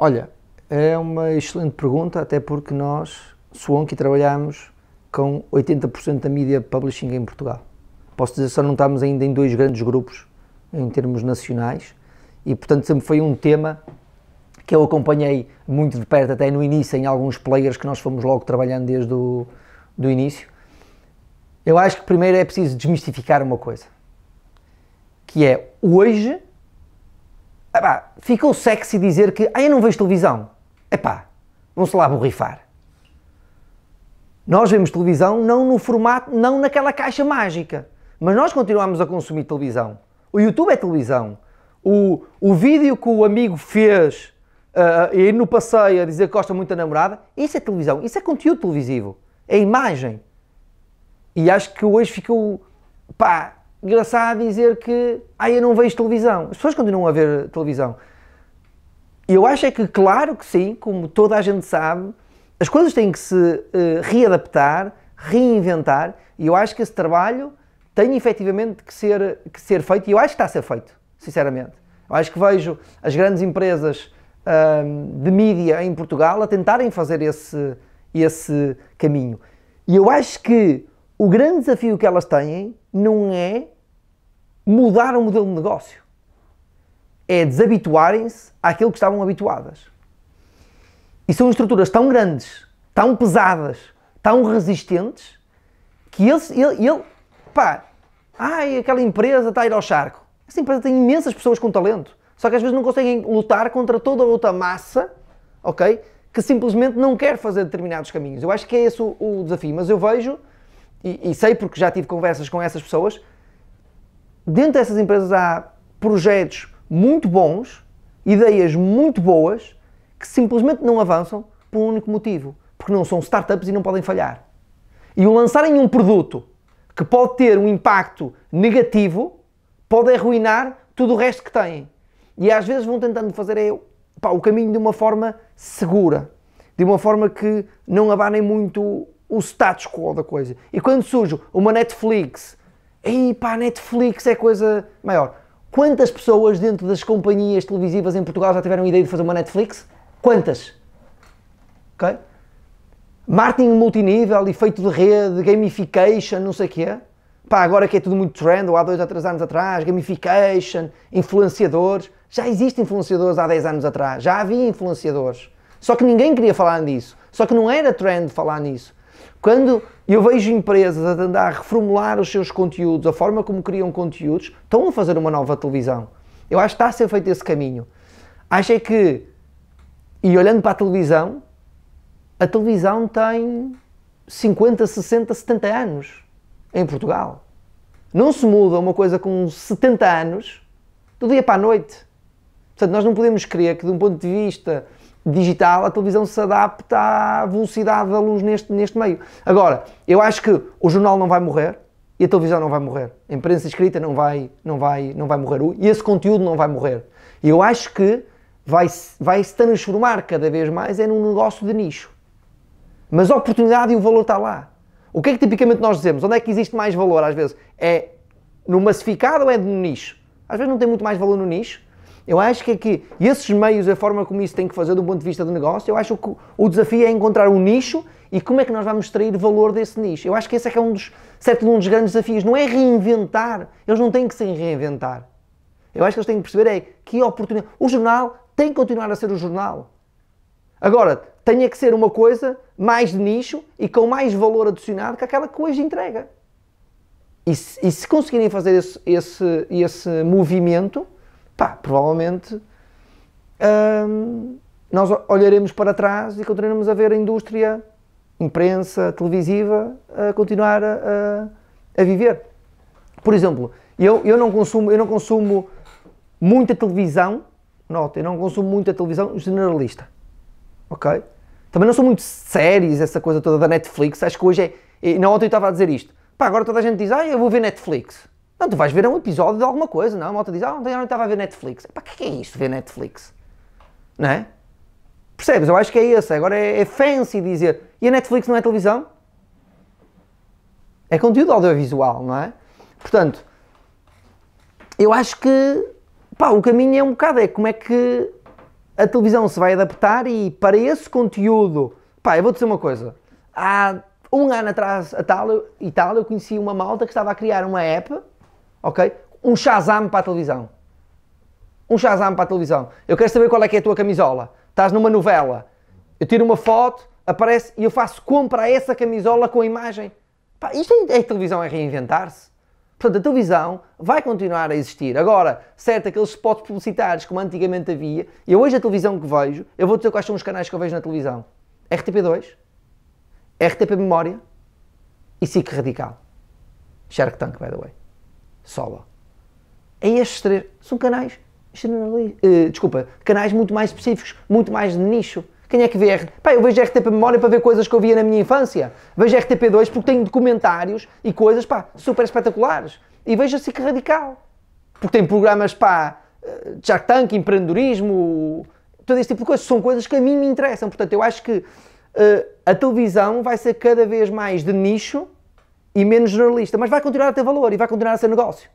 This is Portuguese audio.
Olha, é uma excelente pergunta, até porque nós, Suonki, trabalhamos com 80% da mídia publishing em Portugal. Posso dizer só não estamos ainda em dois grandes grupos em termos nacionais e portanto sempre foi um tema que eu acompanhei muito de perto até no início em alguns players que nós fomos logo trabalhando desde o do início. Eu acho que primeiro é preciso desmistificar uma coisa, que é hoje Epá, ficou sexy dizer que ah, eu não vejo televisão. Epá, vão-se lá borrifar. Nós vemos televisão não no formato, não naquela caixa mágica, mas nós continuamos a consumir televisão. O YouTube é televisão. O, o vídeo que o amigo fez uh, eh, e eh, no passeio a dizer que gosta muito da namorada, isso é televisão, isso é conteúdo televisivo, é imagem. E acho que hoje ficou, pá, engraçado a dizer que ah, eu não vejo televisão. As pessoas continuam a ver televisão. Eu acho é que, claro que sim, como toda a gente sabe, as coisas têm que se uh, readaptar, reinventar, e eu acho que esse trabalho tem efetivamente que ser, que ser feito, e eu acho que está a ser feito, sinceramente. Eu acho que vejo as grandes empresas uh, de mídia em Portugal a tentarem fazer esse, esse caminho. E eu acho que o grande desafio que elas têm não é mudar o modelo de negócio. É desabituarem-se àquilo que estavam habituadas. E são estruturas tão grandes, tão pesadas, tão resistentes, que ele, ele, ele pá, ai, aquela empresa está a ir ao charco. Essa empresa tem imensas pessoas com talento, só que às vezes não conseguem lutar contra toda a outra massa, ok? Que simplesmente não quer fazer determinados caminhos. Eu acho que é esse o, o desafio, mas eu vejo, e, e sei porque já tive conversas com essas pessoas, dentro dessas empresas há projetos muito bons, ideias muito boas, que simplesmente não avançam por um único motivo, porque não são startups e não podem falhar. E o lançarem um produto que pode ter um impacto negativo, pode arruinar tudo o resto que têm. E às vezes vão tentando fazer é, pá, o caminho de uma forma segura, de uma forma que não abanem muito o status quo da coisa. E quando surge uma Netflix Ei pá, Netflix é coisa maior. Quantas pessoas dentro das companhias televisivas em Portugal já tiveram ideia de fazer uma Netflix? Quantas? Ok? Marketing multinível, efeito de rede, gamification, não sei o quê. Pá, agora que é tudo muito trend, ou há dois ou três anos atrás, gamification, influenciadores. Já existem influenciadores há 10 anos atrás, já havia influenciadores. Só que ninguém queria falar nisso. Só que não era trend falar nisso. Quando eu vejo empresas a tentar reformular os seus conteúdos, a forma como criam conteúdos, estão a fazer uma nova televisão. Eu acho que está a ser feito esse caminho. Acho é que, e olhando para a televisão, a televisão tem 50, 60, 70 anos em Portugal. Não se muda uma coisa com 70 anos do dia para a noite. Portanto, nós não podemos crer que, de um ponto de vista digital, a televisão se adapta à velocidade da luz neste, neste meio. Agora, eu acho que o jornal não vai morrer e a televisão não vai morrer. A imprensa escrita não vai, não vai, não vai morrer. E esse conteúdo não vai morrer. E eu acho que vai, vai se transformar cada vez mais em um negócio de nicho. Mas a oportunidade e o valor está lá. O que é que tipicamente nós dizemos? Onde é que existe mais valor às vezes? É no massificado ou é no nicho? Às vezes não tem muito mais valor no nicho, eu acho que aqui, é e esses meios, a forma como isso tem que fazer do ponto de vista do negócio, eu acho que o desafio é encontrar um nicho e como é que nós vamos extrair valor desse nicho. Eu acho que esse é que é um dos, certo, um dos grandes desafios. Não é reinventar. Eles não têm que se reinventar. Eu acho que eles têm que perceber é que oportunidade. O jornal tem que continuar a ser o jornal. Agora, tenha que ser uma coisa mais de nicho e com mais valor adicionado que aquela que hoje entrega. E se, e se conseguirem fazer esse, esse, esse movimento, pá, provavelmente hum, nós olharemos para trás e continuaremos a ver a indústria, imprensa, televisiva, a continuar a, a, a viver. Por exemplo, eu, eu, não consumo, eu não consumo muita televisão, nota, eu não consumo muita televisão generalista, ok? Também não sou muito séries, essa coisa toda da Netflix, acho que hoje é... E na ontem eu estava a dizer isto. Pá, agora toda a gente diz, ah, eu vou ver Netflix. Não, tu vais ver um episódio de alguma coisa, não? É? A malta diz, ah, ontem eu estava a ver Netflix. Pá, o é que é isto, ver Netflix? Não é? Percebes? Eu acho que é esse. Agora é, é fancy dizer, e a Netflix não é televisão? É conteúdo audiovisual, não é? Portanto, eu acho que, pá, o caminho é um bocado, é como é que a televisão se vai adaptar e para esse conteúdo, pá, eu vou dizer uma coisa. Há um ano atrás, a tal, e tal, eu conheci uma malta que estava a criar uma app ok? Um Shazam para a televisão. Um Shazam para a televisão. Eu quero saber qual é que é a tua camisola. Estás numa novela. Eu tiro uma foto, aparece e eu faço compra essa camisola com a imagem. Pá, isto é, é televisão, é reinventar-se. Portanto, a televisão vai continuar a existir. Agora, certo, aqueles spots publicitários como antigamente havia, e hoje a televisão que vejo, eu vou dizer quais são os canais que eu vejo na televisão: RTP2, RTP Memória e SIC Radical. Shark Tank, by the way. Sola. É estes três. São canais Uh, desculpa, canais muito mais específicos, muito mais de nicho. Quem é que vê? Pá, eu vejo RTP Memória para ver coisas que eu via na minha infância. Vejo RTP2 porque tem documentários e coisas, pá, super espetaculares. E vejo assim que radical. Porque tem programas, pá, Shark eh, Tank, empreendedorismo, todo esse tipo de coisas. São coisas que a mim me interessam. Portanto, eu acho que uh, a televisão vai ser cada vez mais de nicho e menos generalista, mas vai continuar a ter valor e vai continuar a ser negócio.